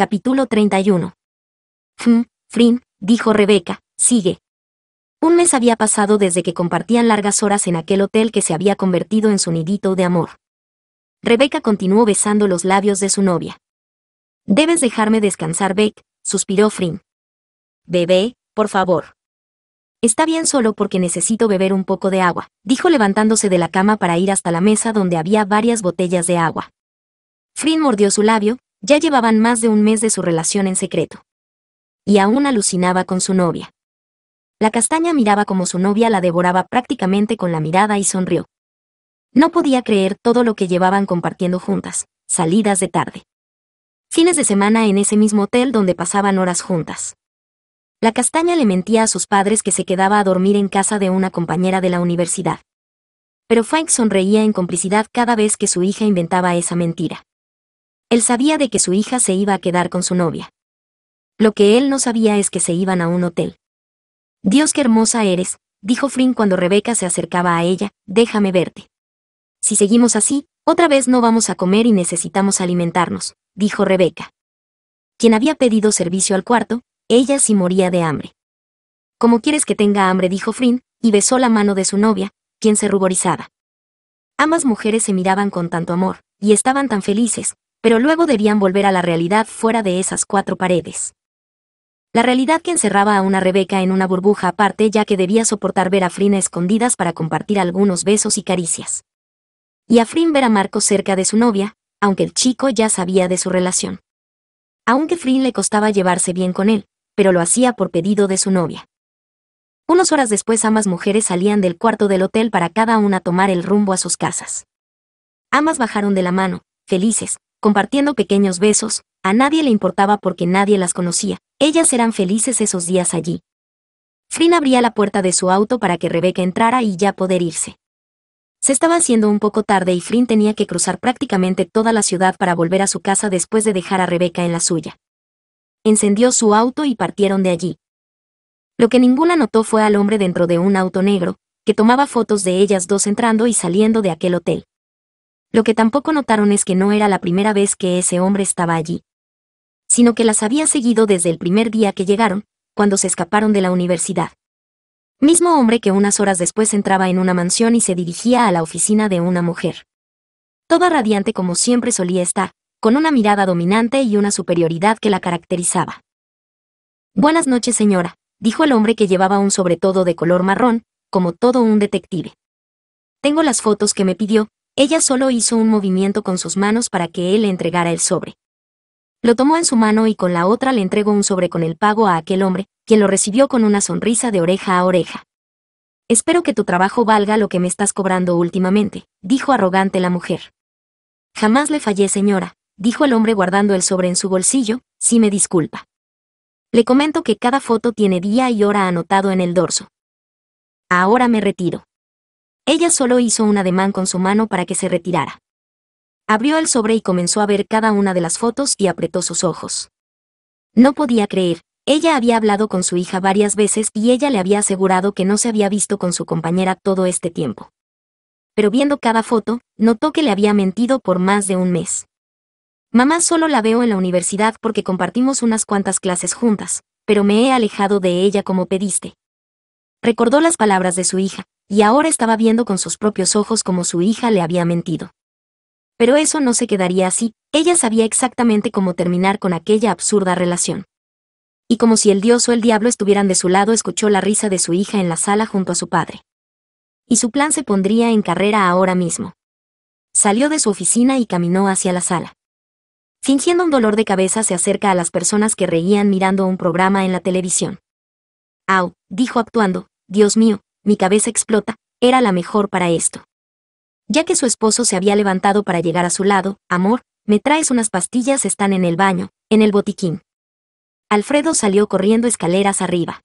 Capítulo 31. Hm, Frin, dijo Rebeca, sigue. Un mes había pasado desde que compartían largas horas en aquel hotel que se había convertido en su nidito de amor. Rebeca continuó besando los labios de su novia. Debes dejarme descansar, Beck, suspiró Frin. Bebé, por favor. Está bien solo porque necesito beber un poco de agua, dijo levantándose de la cama para ir hasta la mesa donde había varias botellas de agua. Frin mordió su labio, ya llevaban más de un mes de su relación en secreto. Y aún alucinaba con su novia. La castaña miraba como su novia la devoraba prácticamente con la mirada y sonrió. No podía creer todo lo que llevaban compartiendo juntas, salidas de tarde. Fines de semana en ese mismo hotel donde pasaban horas juntas. La castaña le mentía a sus padres que se quedaba a dormir en casa de una compañera de la universidad. Pero Frank sonreía en complicidad cada vez que su hija inventaba esa mentira. Él sabía de que su hija se iba a quedar con su novia. Lo que él no sabía es que se iban a un hotel. Dios qué hermosa eres, dijo Frin cuando Rebeca se acercaba a ella, déjame verte. Si seguimos así, otra vez no vamos a comer y necesitamos alimentarnos, dijo Rebeca. Quien había pedido servicio al cuarto, ella sí moría de hambre. «¿Cómo quieres que tenga hambre? dijo Frin, y besó la mano de su novia, quien se ruborizaba. Ambas mujeres se miraban con tanto amor, y estaban tan felices, pero luego debían volver a la realidad fuera de esas cuatro paredes. La realidad que encerraba a una Rebeca en una burbuja aparte ya que debía soportar ver a Frin escondidas para compartir algunos besos y caricias. Y a Frin ver a Marco cerca de su novia, aunque el chico ya sabía de su relación. Aunque Frin le costaba llevarse bien con él, pero lo hacía por pedido de su novia. Unas horas después ambas mujeres salían del cuarto del hotel para cada una tomar el rumbo a sus casas. Ambas bajaron de la mano, felices, compartiendo pequeños besos, a nadie le importaba porque nadie las conocía, ellas eran felices esos días allí. Frin abría la puerta de su auto para que Rebeca entrara y ya poder irse. Se estaba haciendo un poco tarde y Frin tenía que cruzar prácticamente toda la ciudad para volver a su casa después de dejar a Rebeca en la suya. Encendió su auto y partieron de allí. Lo que ninguna notó fue al hombre dentro de un auto negro, que tomaba fotos de ellas dos entrando y saliendo de aquel hotel. Lo que tampoco notaron es que no era la primera vez que ese hombre estaba allí, sino que las había seguido desde el primer día que llegaron, cuando se escaparon de la universidad. Mismo hombre que unas horas después entraba en una mansión y se dirigía a la oficina de una mujer. Toda radiante como siempre solía estar, con una mirada dominante y una superioridad que la caracterizaba. Buenas noches, señora, dijo el hombre que llevaba un sobretodo de color marrón, como todo un detective. Tengo las fotos que me pidió, ella solo hizo un movimiento con sus manos para que él le entregara el sobre. Lo tomó en su mano y con la otra le entregó un sobre con el pago a aquel hombre, quien lo recibió con una sonrisa de oreja a oreja. Espero que tu trabajo valga lo que me estás cobrando últimamente, dijo arrogante la mujer. Jamás le fallé, señora, dijo el hombre guardando el sobre en su bolsillo, si me disculpa. Le comento que cada foto tiene día y hora anotado en el dorso. Ahora me retiro. Ella solo hizo un ademán con su mano para que se retirara. Abrió el sobre y comenzó a ver cada una de las fotos y apretó sus ojos. No podía creer, ella había hablado con su hija varias veces y ella le había asegurado que no se había visto con su compañera todo este tiempo. Pero viendo cada foto, notó que le había mentido por más de un mes. Mamá solo la veo en la universidad porque compartimos unas cuantas clases juntas, pero me he alejado de ella como pediste, Recordó las palabras de su hija, y ahora estaba viendo con sus propios ojos cómo su hija le había mentido. Pero eso no se quedaría así, ella sabía exactamente cómo terminar con aquella absurda relación. Y como si el dios o el diablo estuvieran de su lado, escuchó la risa de su hija en la sala junto a su padre. Y su plan se pondría en carrera ahora mismo. Salió de su oficina y caminó hacia la sala. Fingiendo un dolor de cabeza se acerca a las personas que reían mirando un programa en la televisión. Au, dijo actuando, Dios mío, mi cabeza explota, era la mejor para esto. Ya que su esposo se había levantado para llegar a su lado, amor, me traes unas pastillas, están en el baño, en el botiquín. Alfredo salió corriendo escaleras arriba.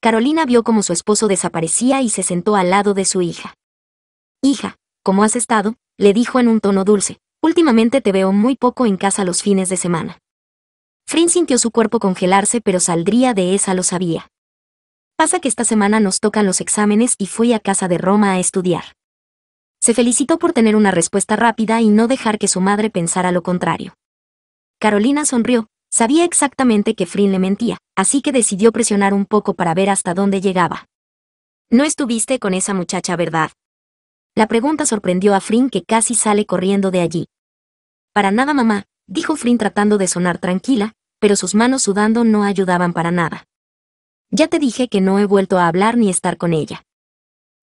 Carolina vio cómo su esposo desaparecía y se sentó al lado de su hija. Hija, ¿cómo has estado? le dijo en un tono dulce. Últimamente te veo muy poco en casa los fines de semana. Frin sintió su cuerpo congelarse pero saldría de esa lo sabía. Pasa que esta semana nos tocan los exámenes y fui a casa de Roma a estudiar. Se felicitó por tener una respuesta rápida y no dejar que su madre pensara lo contrario. Carolina sonrió, sabía exactamente que Frin le mentía, así que decidió presionar un poco para ver hasta dónde llegaba. No estuviste con esa muchacha, ¿verdad? La pregunta sorprendió a Frin que casi sale corriendo de allí. Para nada, mamá, dijo Frin tratando de sonar tranquila, pero sus manos sudando no ayudaban para nada. Ya te dije que no he vuelto a hablar ni estar con ella.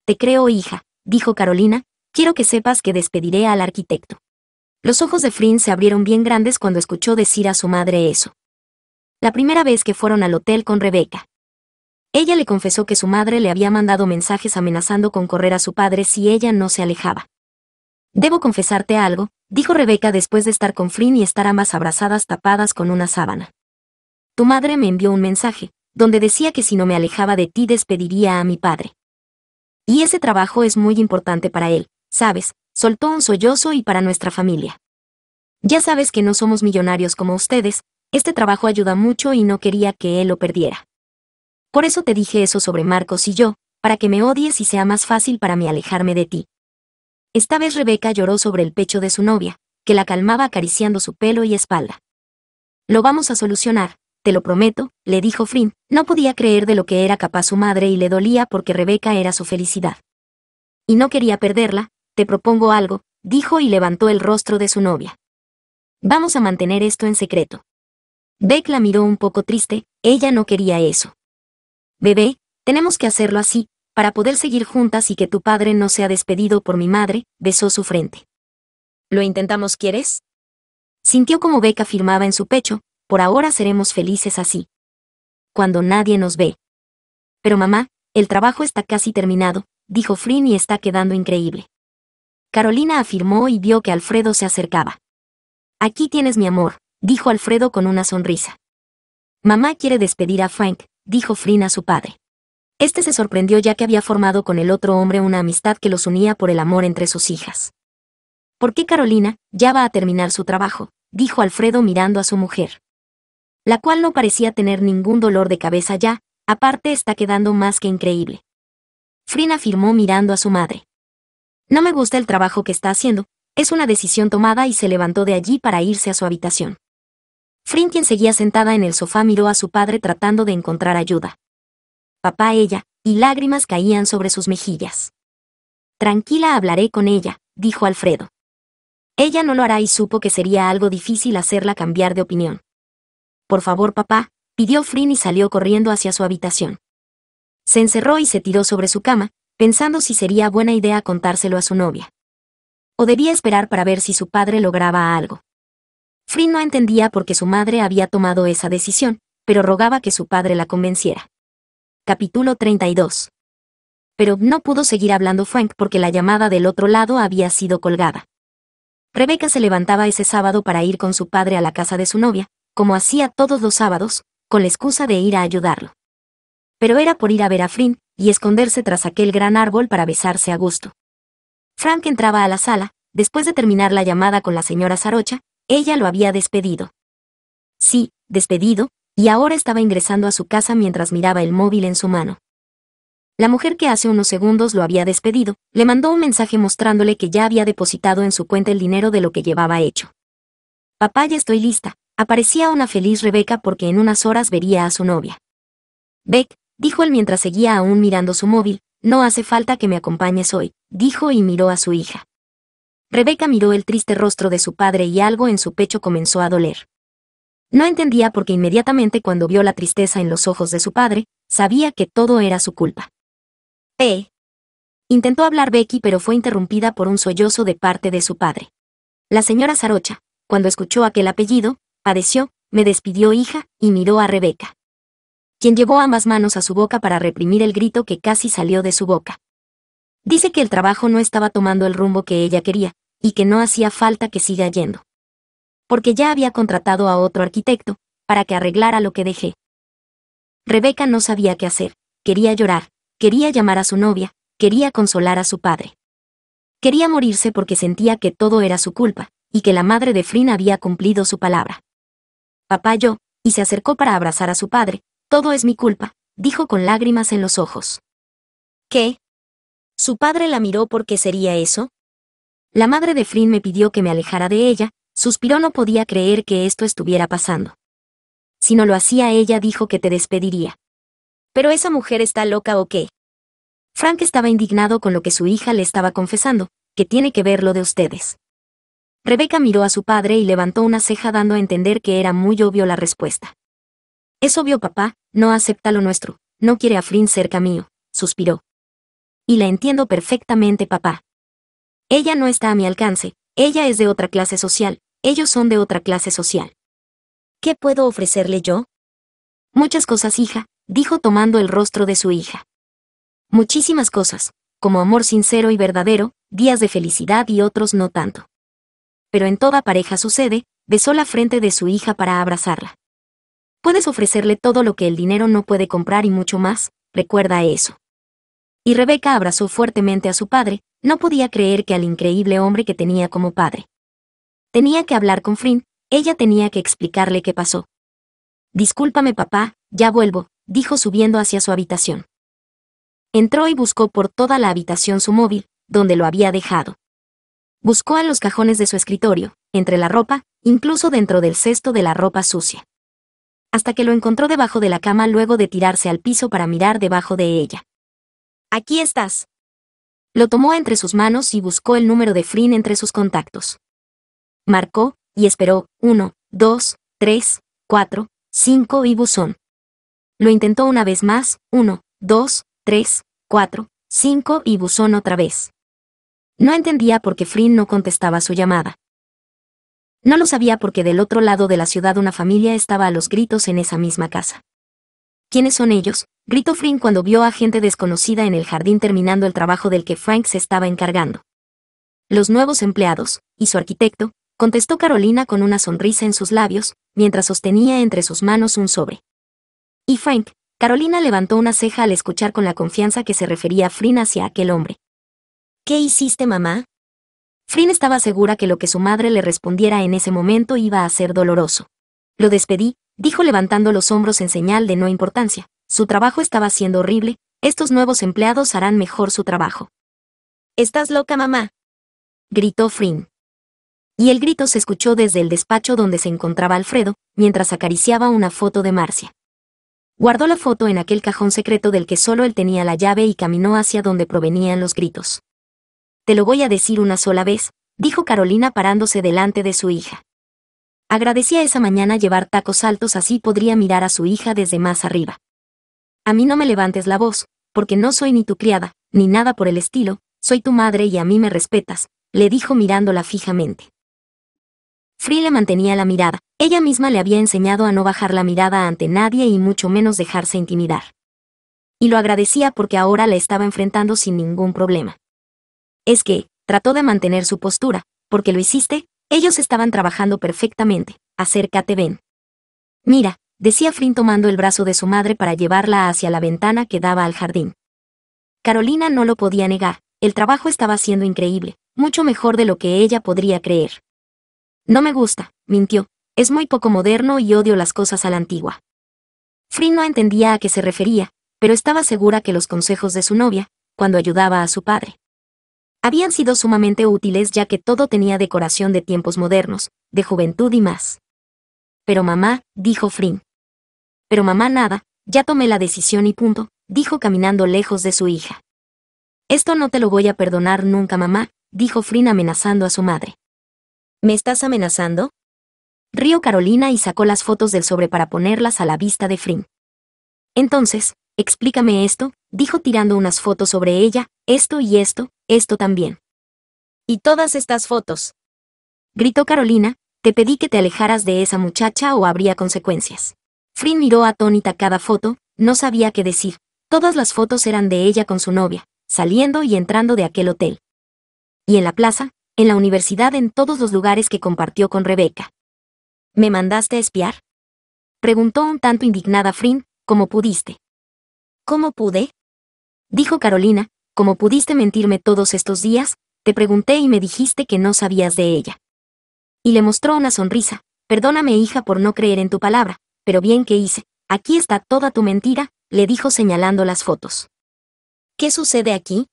Te creo, hija, dijo Carolina, quiero que sepas que despediré al arquitecto. Los ojos de Frin se abrieron bien grandes cuando escuchó decir a su madre eso. La primera vez que fueron al hotel con Rebeca. Ella le confesó que su madre le había mandado mensajes amenazando con correr a su padre si ella no se alejaba. Debo confesarte algo, dijo Rebeca después de estar con Frin y estar ambas abrazadas tapadas con una sábana. Tu madre me envió un mensaje, donde decía que si no me alejaba de ti despediría a mi padre. Y ese trabajo es muy importante para él, ¿sabes? Soltó un sollozo y para nuestra familia. Ya sabes que no somos millonarios como ustedes, este trabajo ayuda mucho y no quería que él lo perdiera. Por eso te dije eso sobre Marcos y yo, para que me odies y sea más fácil para mí alejarme de ti. Esta vez Rebeca lloró sobre el pecho de su novia, que la calmaba acariciando su pelo y espalda. Lo vamos a solucionar, te lo prometo, le dijo Frin, no podía creer de lo que era capaz su madre y le dolía porque Rebeca era su felicidad. Y no quería perderla, te propongo algo, dijo y levantó el rostro de su novia. Vamos a mantener esto en secreto. Beck la miró un poco triste, ella no quería eso. Bebé, tenemos que hacerlo así, para poder seguir juntas y que tu padre no sea despedido por mi madre, besó su frente. ¿Lo intentamos, quieres? Sintió como Beck afirmaba en su pecho, por ahora seremos felices así. Cuando nadie nos ve. Pero mamá, el trabajo está casi terminado, dijo Frin y está quedando increíble. Carolina afirmó y vio que Alfredo se acercaba. Aquí tienes mi amor, dijo Alfredo con una sonrisa. Mamá quiere despedir a Frank, dijo Frin a su padre. Este se sorprendió ya que había formado con el otro hombre una amistad que los unía por el amor entre sus hijas. ¿Por qué Carolina, ya va a terminar su trabajo? dijo Alfredo mirando a su mujer la cual no parecía tener ningún dolor de cabeza ya, aparte está quedando más que increíble. Frin afirmó mirando a su madre. No me gusta el trabajo que está haciendo, es una decisión tomada y se levantó de allí para irse a su habitación. Frin, quien seguía sentada en el sofá, miró a su padre tratando de encontrar ayuda. Papá ella, y lágrimas caían sobre sus mejillas. Tranquila hablaré con ella, dijo Alfredo. Ella no lo hará y supo que sería algo difícil hacerla cambiar de opinión. Por favor, papá, pidió Frin y salió corriendo hacia su habitación. Se encerró y se tiró sobre su cama, pensando si sería buena idea contárselo a su novia. O debía esperar para ver si su padre lograba algo. Frin no entendía por qué su madre había tomado esa decisión, pero rogaba que su padre la convenciera. Capítulo 32. Pero no pudo seguir hablando Frank porque la llamada del otro lado había sido colgada. Rebeca se levantaba ese sábado para ir con su padre a la casa de su novia, como hacía todos los sábados, con la excusa de ir a ayudarlo. Pero era por ir a ver a Frin, y esconderse tras aquel gran árbol para besarse a gusto. Frank entraba a la sala, después de terminar la llamada con la señora Sarocha, ella lo había despedido. Sí, despedido, y ahora estaba ingresando a su casa mientras miraba el móvil en su mano. La mujer que hace unos segundos lo había despedido, le mandó un mensaje mostrándole que ya había depositado en su cuenta el dinero de lo que llevaba hecho. Papá, ya estoy lista, Aparecía una feliz Rebeca porque en unas horas vería a su novia. Beck, dijo él mientras seguía aún mirando su móvil, no hace falta que me acompañes hoy, dijo y miró a su hija. Rebeca miró el triste rostro de su padre y algo en su pecho comenzó a doler. No entendía porque inmediatamente cuando vio la tristeza en los ojos de su padre, sabía que todo era su culpa. Eh. Intentó hablar Becky pero fue interrumpida por un sollozo de parte de su padre. La señora Sarocha, cuando escuchó aquel apellido, padeció, me despidió hija, y miró a Rebeca. Quien llevó ambas manos a su boca para reprimir el grito que casi salió de su boca. Dice que el trabajo no estaba tomando el rumbo que ella quería, y que no hacía falta que siga yendo. Porque ya había contratado a otro arquitecto, para que arreglara lo que dejé. Rebeca no sabía qué hacer, quería llorar, quería llamar a su novia, quería consolar a su padre. Quería morirse porque sentía que todo era su culpa, y que la madre de Frin había cumplido su palabra. Papá yo, y se acercó para abrazar a su padre. Todo es mi culpa, dijo con lágrimas en los ojos. ¿Qué? Su padre la miró porque sería eso. La madre de Flynn me pidió que me alejara de ella, suspiró no podía creer que esto estuviera pasando. Si no lo hacía ella dijo que te despediría. ¿Pero esa mujer está loca o qué? Frank estaba indignado con lo que su hija le estaba confesando, que tiene que ver lo de ustedes. Rebeca miró a su padre y levantó una ceja dando a entender que era muy obvio la respuesta. Es obvio, papá, no acepta lo nuestro, no quiere a Frin cerca mío, suspiró. Y la entiendo perfectamente, papá. Ella no está a mi alcance, ella es de otra clase social, ellos son de otra clase social. ¿Qué puedo ofrecerle yo? Muchas cosas, hija, dijo tomando el rostro de su hija. Muchísimas cosas, como amor sincero y verdadero, días de felicidad y otros no tanto pero en toda pareja sucede, besó la frente de su hija para abrazarla. Puedes ofrecerle todo lo que el dinero no puede comprar y mucho más, recuerda eso. Y Rebeca abrazó fuertemente a su padre, no podía creer que al increíble hombre que tenía como padre. Tenía que hablar con Frin, ella tenía que explicarle qué pasó. Discúlpame papá, ya vuelvo, dijo subiendo hacia su habitación. Entró y buscó por toda la habitación su móvil, donde lo había dejado. Buscó a los cajones de su escritorio, entre la ropa, incluso dentro del cesto de la ropa sucia. Hasta que lo encontró debajo de la cama luego de tirarse al piso para mirar debajo de ella. Aquí estás. Lo tomó entre sus manos y buscó el número de Frin entre sus contactos. Marcó, y esperó, 1, dos, 3, 4, 5 y buzón. Lo intentó una vez más, Uno, dos, 3, 4, 5 y buzón otra vez. No entendía por qué Frin no contestaba su llamada. No lo sabía porque del otro lado de la ciudad una familia estaba a los gritos en esa misma casa. ¿Quiénes son ellos? gritó Frin cuando vio a gente desconocida en el jardín terminando el trabajo del que Frank se estaba encargando. Los nuevos empleados, y su arquitecto, contestó Carolina con una sonrisa en sus labios, mientras sostenía entre sus manos un sobre. Y Frank, Carolina levantó una ceja al escuchar con la confianza que se refería Frin hacia aquel hombre. ¿Qué hiciste mamá? Frin estaba segura que lo que su madre le respondiera en ese momento iba a ser doloroso. Lo despedí, dijo levantando los hombros en señal de no importancia. Su trabajo estaba siendo horrible, estos nuevos empleados harán mejor su trabajo. ¿Estás loca mamá? gritó Frin. Y el grito se escuchó desde el despacho donde se encontraba Alfredo, mientras acariciaba una foto de Marcia. Guardó la foto en aquel cajón secreto del que solo él tenía la llave y caminó hacia donde provenían los gritos. Te lo voy a decir una sola vez, dijo Carolina parándose delante de su hija. Agradecía esa mañana llevar tacos altos así podría mirar a su hija desde más arriba. A mí no me levantes la voz, porque no soy ni tu criada, ni nada por el estilo, soy tu madre y a mí me respetas, le dijo mirándola fijamente. Free le mantenía la mirada, ella misma le había enseñado a no bajar la mirada ante nadie y mucho menos dejarse intimidar. Y lo agradecía porque ahora la estaba enfrentando sin ningún problema es que, trató de mantener su postura, porque lo hiciste, ellos estaban trabajando perfectamente, acércate ven. Mira, decía Frin tomando el brazo de su madre para llevarla hacia la ventana que daba al jardín. Carolina no lo podía negar, el trabajo estaba siendo increíble, mucho mejor de lo que ella podría creer. No me gusta, mintió, es muy poco moderno y odio las cosas a la antigua. Frin no entendía a qué se refería, pero estaba segura que los consejos de su novia, cuando ayudaba a su padre, habían sido sumamente útiles ya que todo tenía decoración de tiempos modernos, de juventud y más. Pero mamá, dijo Frin. Pero mamá nada, ya tomé la decisión y punto, dijo caminando lejos de su hija. Esto no te lo voy a perdonar nunca mamá, dijo Frin amenazando a su madre. ¿Me estás amenazando? Río Carolina y sacó las fotos del sobre para ponerlas a la vista de Frin. Entonces, explícame esto, dijo tirando unas fotos sobre ella, esto y esto, esto también. Y todas estas fotos. Gritó Carolina, te pedí que te alejaras de esa muchacha o habría consecuencias. Frin miró atónita cada foto, no sabía qué decir. Todas las fotos eran de ella con su novia, saliendo y entrando de aquel hotel. Y en la plaza, en la universidad, en todos los lugares que compartió con Rebeca. ¿Me mandaste a espiar? Preguntó un tanto indignada Frin, «¿Cómo pudiste. ¿Cómo pude? Dijo Carolina, como pudiste mentirme todos estos días, te pregunté y me dijiste que no sabías de ella. Y le mostró una sonrisa, perdóname hija por no creer en tu palabra, pero bien que hice, aquí está toda tu mentira, le dijo señalando las fotos. ¿Qué sucede aquí?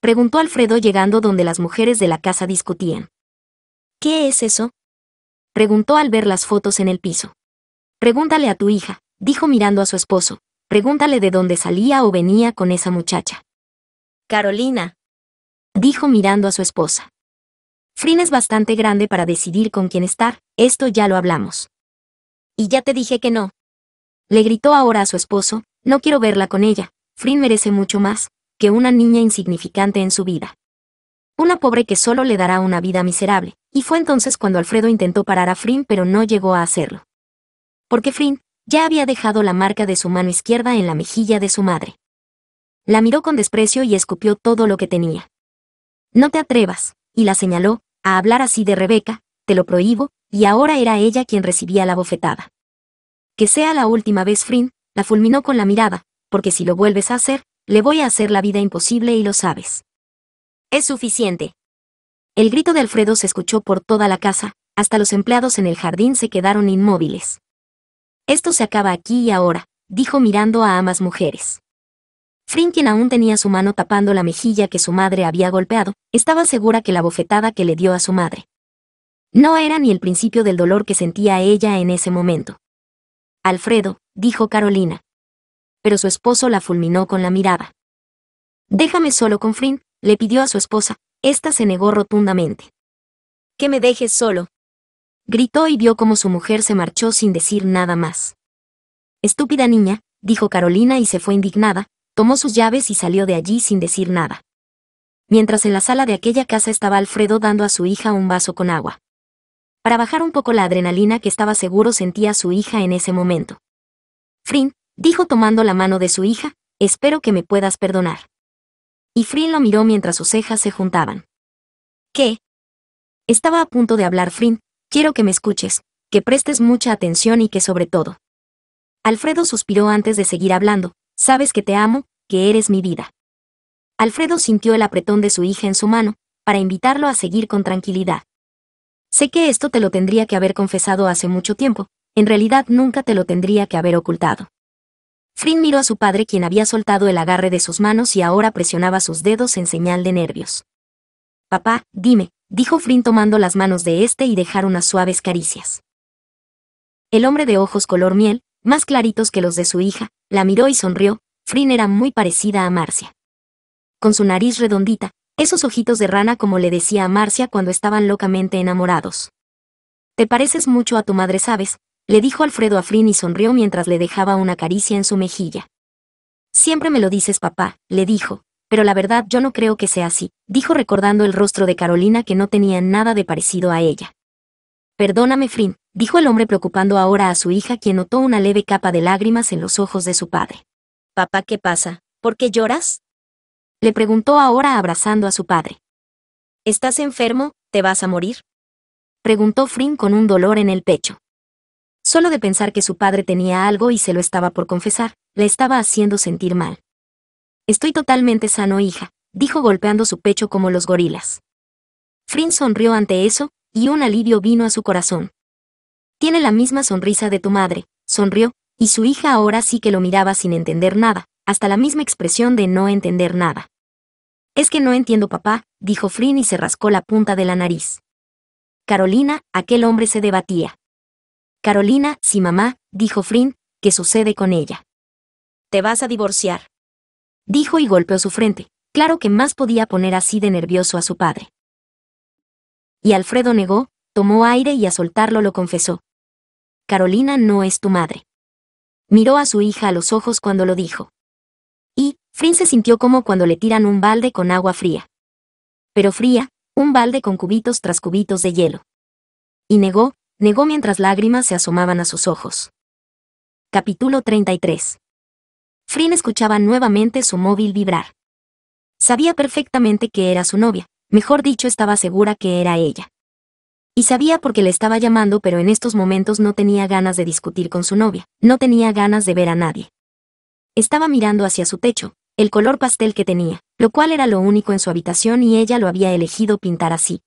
Preguntó Alfredo llegando donde las mujeres de la casa discutían. ¿Qué es eso? Preguntó al ver las fotos en el piso. Pregúntale a tu hija, dijo mirando a su esposo, pregúntale de dónde salía o venía con esa muchacha. Carolina, dijo mirando a su esposa. Frin es bastante grande para decidir con quién estar, esto ya lo hablamos. Y ya te dije que no. Le gritó ahora a su esposo, no quiero verla con ella, Frin merece mucho más, que una niña insignificante en su vida. Una pobre que solo le dará una vida miserable, y fue entonces cuando Alfredo intentó parar a Frin pero no llegó a hacerlo. Porque Frin, ya había dejado la marca de su mano izquierda en la mejilla de su madre. La miró con desprecio y escupió todo lo que tenía. No te atrevas, y la señaló, a hablar así de Rebeca, te lo prohíbo, y ahora era ella quien recibía la bofetada. Que sea la última vez, Frin, la fulminó con la mirada, porque si lo vuelves a hacer, le voy a hacer la vida imposible y lo sabes. Es suficiente. El grito de Alfredo se escuchó por toda la casa, hasta los empleados en el jardín se quedaron inmóviles. Esto se acaba aquí y ahora, dijo mirando a ambas mujeres. Frin, quien aún tenía su mano tapando la mejilla que su madre había golpeado, estaba segura que la bofetada que le dio a su madre no era ni el principio del dolor que sentía ella en ese momento. Alfredo, dijo Carolina. Pero su esposo la fulminó con la mirada. Déjame solo con Frin, le pidió a su esposa, esta se negó rotundamente. Que me dejes solo. Gritó y vio cómo su mujer se marchó sin decir nada más. Estúpida niña, dijo Carolina y se fue indignada, tomó sus llaves y salió de allí sin decir nada. Mientras en la sala de aquella casa estaba Alfredo dando a su hija un vaso con agua. Para bajar un poco la adrenalina que estaba seguro sentía su hija en ese momento. Frin, dijo tomando la mano de su hija, espero que me puedas perdonar. Y Frin lo miró mientras sus cejas se juntaban. ¿Qué? Estaba a punto de hablar Frin, quiero que me escuches, que prestes mucha atención y que sobre todo. Alfredo suspiró antes de seguir hablando, sabes que te amo, que eres mi vida. Alfredo sintió el apretón de su hija en su mano, para invitarlo a seguir con tranquilidad. Sé que esto te lo tendría que haber confesado hace mucho tiempo, en realidad nunca te lo tendría que haber ocultado. Frin miró a su padre quien había soltado el agarre de sus manos y ahora presionaba sus dedos en señal de nervios. Papá, dime, dijo Frin tomando las manos de este y dejar unas suaves caricias. El hombre de ojos color miel, más claritos que los de su hija, la miró y sonrió, Frin era muy parecida a Marcia. Con su nariz redondita, esos ojitos de rana como le decía a Marcia cuando estaban locamente enamorados. Te pareces mucho a tu madre, ¿sabes? le dijo Alfredo a Frin y sonrió mientras le dejaba una caricia en su mejilla. Siempre me lo dices, papá, le dijo, pero la verdad yo no creo que sea así, dijo recordando el rostro de Carolina que no tenía nada de parecido a ella. Perdóname, Frin, dijo el hombre preocupando ahora a su hija quien notó una leve capa de lágrimas en los ojos de su padre. Papá, ¿qué pasa? ¿Por qué lloras? Le preguntó ahora abrazando a su padre. ¿Estás enfermo? ¿Te vas a morir? Preguntó Frin con un dolor en el pecho. Solo de pensar que su padre tenía algo y se lo estaba por confesar, le estaba haciendo sentir mal. Estoy totalmente sano, hija, dijo golpeando su pecho como los gorilas. Frin sonrió ante eso, y un alivio vino a su corazón. Tiene la misma sonrisa de tu madre, sonrió, y su hija ahora sí que lo miraba sin entender nada, hasta la misma expresión de no entender nada. Es que no entiendo papá, dijo Frin y se rascó la punta de la nariz. Carolina, aquel hombre se debatía. Carolina, sí mamá, dijo Frin, ¿qué sucede con ella? Te vas a divorciar. Dijo y golpeó su frente, claro que más podía poner así de nervioso a su padre. Y Alfredo negó, tomó aire y a soltarlo lo confesó. Carolina no es tu madre miró a su hija a los ojos cuando lo dijo. Y, Frin se sintió como cuando le tiran un balde con agua fría. Pero fría, un balde con cubitos tras cubitos de hielo. Y negó, negó mientras lágrimas se asomaban a sus ojos. Capítulo 33. Frin escuchaba nuevamente su móvil vibrar. Sabía perfectamente que era su novia, mejor dicho estaba segura que era ella. Y sabía por qué le estaba llamando pero en estos momentos no tenía ganas de discutir con su novia, no tenía ganas de ver a nadie. Estaba mirando hacia su techo, el color pastel que tenía, lo cual era lo único en su habitación y ella lo había elegido pintar así.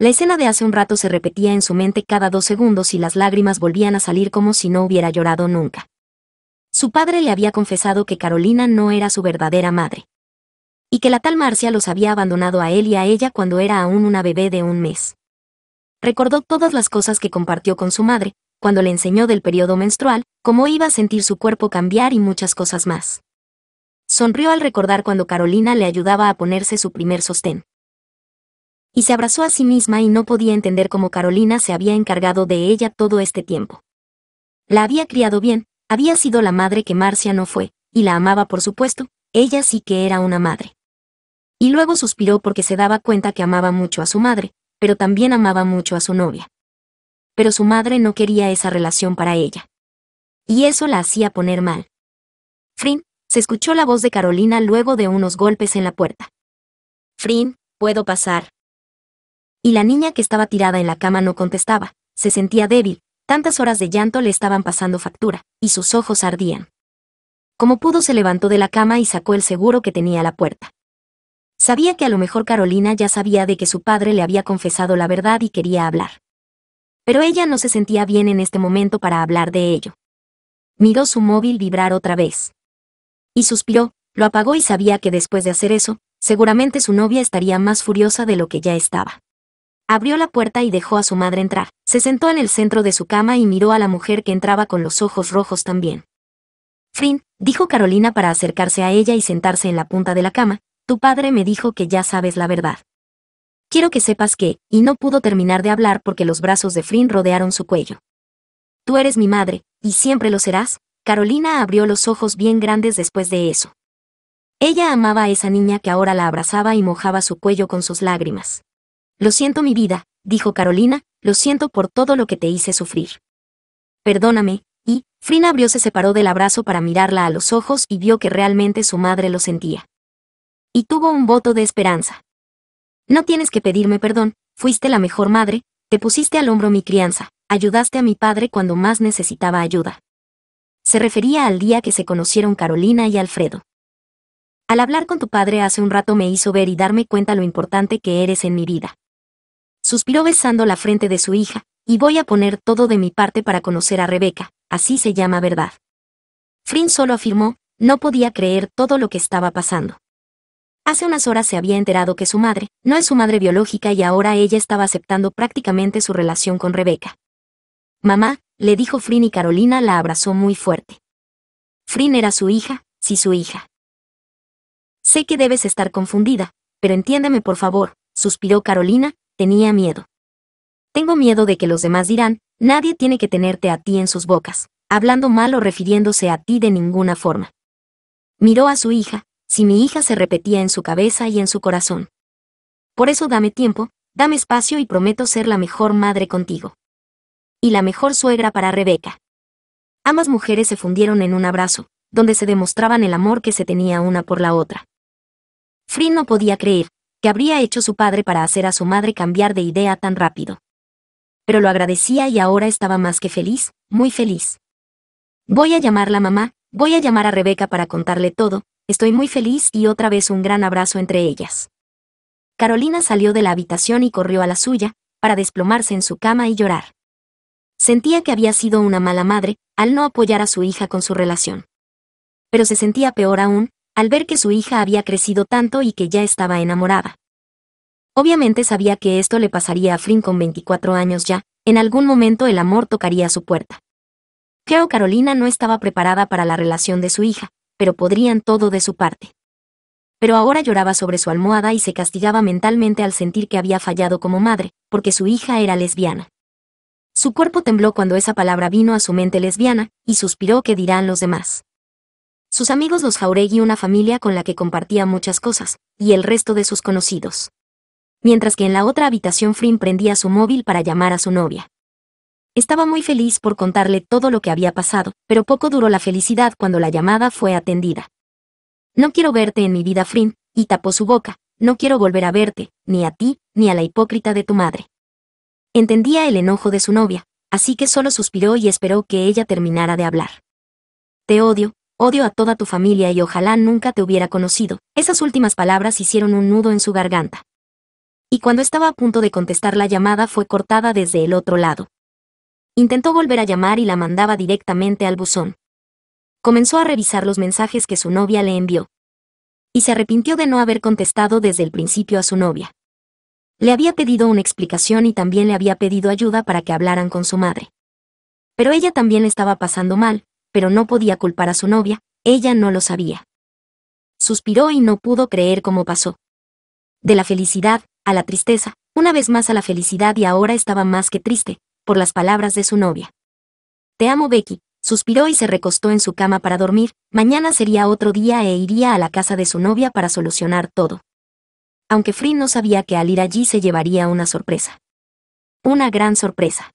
La escena de hace un rato se repetía en su mente cada dos segundos y las lágrimas volvían a salir como si no hubiera llorado nunca. Su padre le había confesado que Carolina no era su verdadera madre. Y que la tal Marcia los había abandonado a él y a ella cuando era aún una bebé de un mes. Recordó todas las cosas que compartió con su madre, cuando le enseñó del periodo menstrual, cómo iba a sentir su cuerpo cambiar y muchas cosas más. Sonrió al recordar cuando Carolina le ayudaba a ponerse su primer sostén. Y se abrazó a sí misma y no podía entender cómo Carolina se había encargado de ella todo este tiempo. La había criado bien, había sido la madre que Marcia no fue, y la amaba por supuesto, ella sí que era una madre. Y luego suspiró porque se daba cuenta que amaba mucho a su madre, pero también amaba mucho a su novia. Pero su madre no quería esa relación para ella. Y eso la hacía poner mal. Frin, se escuchó la voz de Carolina luego de unos golpes en la puerta. Frin, puedo pasar. Y la niña que estaba tirada en la cama no contestaba, se sentía débil, tantas horas de llanto le estaban pasando factura, y sus ojos ardían. Como pudo se levantó de la cama y sacó el seguro que tenía a la puerta. Sabía que a lo mejor Carolina ya sabía de que su padre le había confesado la verdad y quería hablar. Pero ella no se sentía bien en este momento para hablar de ello. Miró su móvil vibrar otra vez. Y suspiró, lo apagó y sabía que después de hacer eso, seguramente su novia estaría más furiosa de lo que ya estaba. Abrió la puerta y dejó a su madre entrar, se sentó en el centro de su cama y miró a la mujer que entraba con los ojos rojos también. Frin, dijo Carolina para acercarse a ella y sentarse en la punta de la cama, tu padre me dijo que ya sabes la verdad. Quiero que sepas que, y no pudo terminar de hablar porque los brazos de Frin rodearon su cuello. Tú eres mi madre, y siempre lo serás, Carolina abrió los ojos bien grandes después de eso. Ella amaba a esa niña que ahora la abrazaba y mojaba su cuello con sus lágrimas. Lo siento mi vida, dijo Carolina, lo siento por todo lo que te hice sufrir. Perdóname, y, Frin abrió se separó del abrazo para mirarla a los ojos y vio que realmente su madre lo sentía y tuvo un voto de esperanza. No tienes que pedirme perdón, fuiste la mejor madre, te pusiste al hombro mi crianza, ayudaste a mi padre cuando más necesitaba ayuda. Se refería al día que se conocieron Carolina y Alfredo. Al hablar con tu padre hace un rato me hizo ver y darme cuenta lo importante que eres en mi vida. Suspiró besando la frente de su hija, y voy a poner todo de mi parte para conocer a Rebeca, así se llama verdad. Frin solo afirmó, no podía creer todo lo que estaba pasando. Hace unas horas se había enterado que su madre no es su madre biológica y ahora ella estaba aceptando prácticamente su relación con Rebeca. Mamá, le dijo Frin y Carolina la abrazó muy fuerte. Frin era su hija, sí su hija. Sé que debes estar confundida, pero entiéndeme por favor, suspiró Carolina, tenía miedo. Tengo miedo de que los demás dirán, nadie tiene que tenerte a ti en sus bocas, hablando mal o refiriéndose a ti de ninguna forma. Miró a su hija, si mi hija se repetía en su cabeza y en su corazón. Por eso dame tiempo, dame espacio y prometo ser la mejor madre contigo. Y la mejor suegra para Rebeca. Ambas mujeres se fundieron en un abrazo, donde se demostraban el amor que se tenía una por la otra. Free no podía creer, que habría hecho su padre para hacer a su madre cambiar de idea tan rápido. Pero lo agradecía y ahora estaba más que feliz, muy feliz. Voy a llamar la mamá, voy a llamar a Rebeca para contarle todo, Estoy muy feliz y otra vez un gran abrazo entre ellas. Carolina salió de la habitación y corrió a la suya, para desplomarse en su cama y llorar. Sentía que había sido una mala madre, al no apoyar a su hija con su relación. Pero se sentía peor aún, al ver que su hija había crecido tanto y que ya estaba enamorada. Obviamente sabía que esto le pasaría a Frin con 24 años ya, en algún momento el amor tocaría su puerta. Creo Carolina no estaba preparada para la relación de su hija, pero podrían todo de su parte. Pero ahora lloraba sobre su almohada y se castigaba mentalmente al sentir que había fallado como madre, porque su hija era lesbiana. Su cuerpo tembló cuando esa palabra vino a su mente lesbiana, y suspiró que dirán los demás. Sus amigos los Jauregui una familia con la que compartía muchas cosas, y el resto de sus conocidos. Mientras que en la otra habitación Frim prendía su móvil para llamar a su novia. Estaba muy feliz por contarle todo lo que había pasado, pero poco duró la felicidad cuando la llamada fue atendida. No quiero verte en mi vida, Frin, y tapó su boca, no quiero volver a verte, ni a ti, ni a la hipócrita de tu madre. Entendía el enojo de su novia, así que solo suspiró y esperó que ella terminara de hablar. Te odio, odio a toda tu familia y ojalá nunca te hubiera conocido. Esas últimas palabras hicieron un nudo en su garganta. Y cuando estaba a punto de contestar la llamada fue cortada desde el otro lado. Intentó volver a llamar y la mandaba directamente al buzón. Comenzó a revisar los mensajes que su novia le envió. Y se arrepintió de no haber contestado desde el principio a su novia. Le había pedido una explicación y también le había pedido ayuda para que hablaran con su madre. Pero ella también estaba pasando mal, pero no podía culpar a su novia, ella no lo sabía. Suspiró y no pudo creer cómo pasó. De la felicidad, a la tristeza, una vez más a la felicidad y ahora estaba más que triste, por las palabras de su novia. Te amo Becky, suspiró y se recostó en su cama para dormir, mañana sería otro día e iría a la casa de su novia para solucionar todo. Aunque Free no sabía que al ir allí se llevaría una sorpresa. Una gran sorpresa.